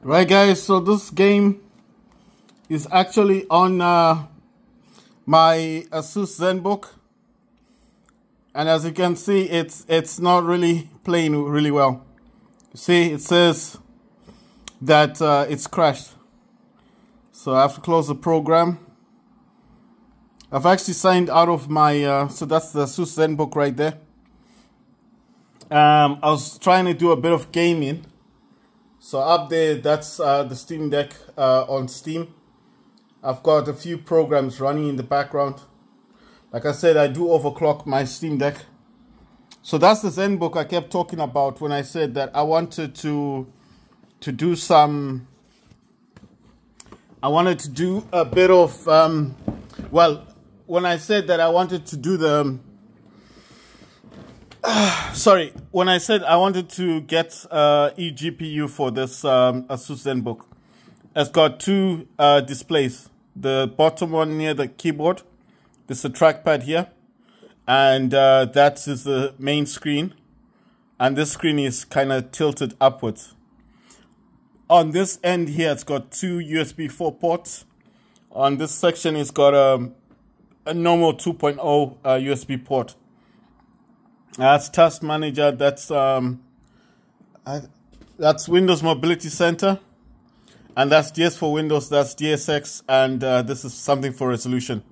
Right guys, so this game is actually on uh, my Asus ZenBook. And as you can see, it's it's not really playing really well. You see, it says that uh, it's crashed. So I have to close the program. I've actually signed out of my, uh, so that's the Asus ZenBook right there. Um, I was trying to do a bit of gaming so up there, that's uh, the Steam Deck uh, on Steam. I've got a few programs running in the background. Like I said, I do overclock my Steam Deck. So that's the Zen book I kept talking about when I said that I wanted to to do some. I wanted to do a bit of um, well, when I said that I wanted to do the sorry, when I said I wanted to get uh, eGPU for this um, Asus ZenBook, it's got two uh, displays. The bottom one near the keyboard, this is a trackpad here, and uh, that is the main screen. And this screen is kind of tilted upwards. On this end here, it's got two USB 4 ports. On this section, it's got a, um, a normal 2.0 USB uh, port. That's task manager. That's um, I, that's Windows Mobility Center, and that's DS for Windows. That's DSX, and uh, this is something for resolution.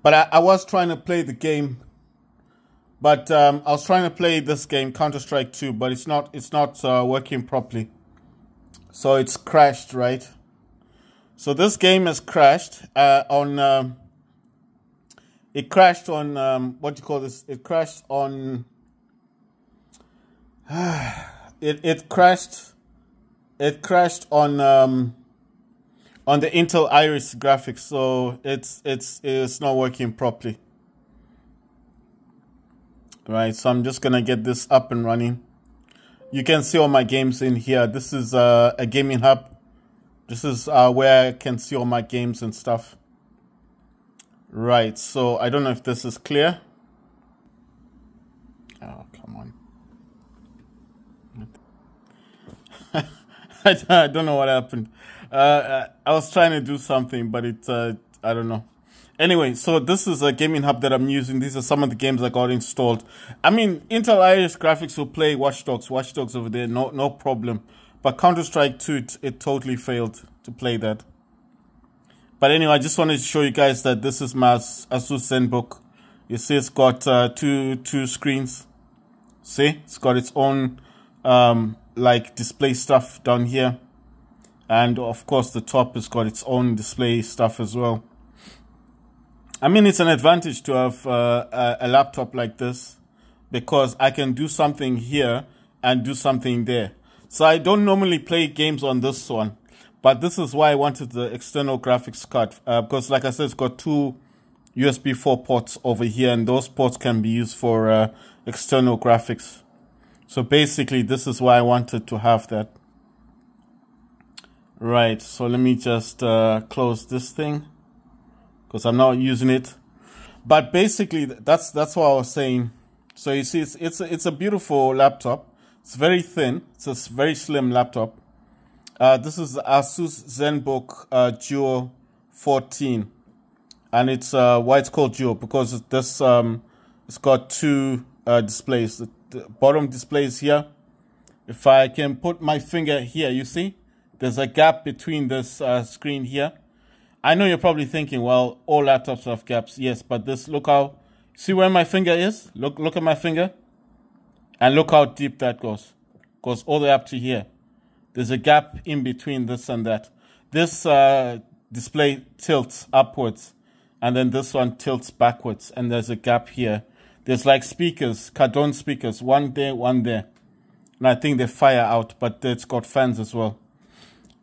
But I, I, was trying to play the game, but um, I was trying to play this game Counter Strike 2, but it's not it's not uh, working properly, so it's crashed, right? So this game has crashed uh, on. Um, it crashed on um, what do you call this? It crashed on it it crashed. It crashed on um, on the Intel Iris graphics, so it's it's it's not working properly. Right, so I'm just gonna get this up and running. You can see all my games in here. This is uh, a gaming hub. This is uh, where I can see all my games and stuff. Right, so I don't know if this is clear. I don't know what happened. Uh, uh, I was trying to do something, but it, uh, I don't know. Anyway, so this is a gaming hub that I'm using. These are some of the games I got installed. I mean, Intel Iris graphics will play Watch Dogs. Watch Dogs over there, no, no problem. But Counter-Strike 2, it, it totally failed to play that. But anyway, I just wanted to show you guys that this is my Asus ZenBook. You see it's got uh, two two screens. See? It's got its own um, like display stuff down here and of course the top has got its own display stuff as well i mean it's an advantage to have uh, a, laptop like this because i can do something here and do something there so i don't normally play games on this one but this is why i wanted the external graphics card uh, because like i said it's got two usb 4 ports over here and those ports can be used for uh, external graphics so basically, this is why I wanted to have that. Right, so let me just uh, close this thing because I'm not using it. But basically, that's that's what I was saying. So you see, it's it's it's a beautiful laptop. It's very thin. It's a very slim laptop. Uh, this is Asus ZenBook uh, Duo 14, and it's uh, why it's called Duo because this um, it's got two uh, displays the bottom displays here. If I can put my finger here, you see, there's a gap between this uh, screen here. I know you're probably thinking, well, all laptops have gaps. Yes, but this, look how, see where my finger is? Look, look at my finger. And look how deep that goes. Goes all the way up to here. There's a gap in between this and that. This uh, display tilts upwards. And then this one tilts backwards. And there's a gap here there's like speakers, Cardon speakers, one there, one there. And I think they fire out, but it's got fans as well.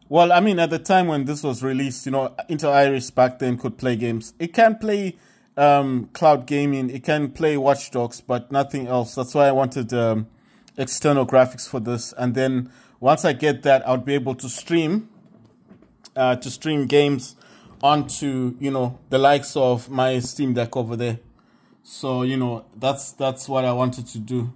Well, I mean, at the time when this was released, you know, Intel Irish back then could play games. It can play um, cloud gaming, it can play Watch Dogs, but nothing else. That's why I wanted um, external graphics for this. And then once I get that, I'll be able to stream, uh, to stream games onto you know the likes of my Steam Deck over there. So you know that's that's what I wanted to do.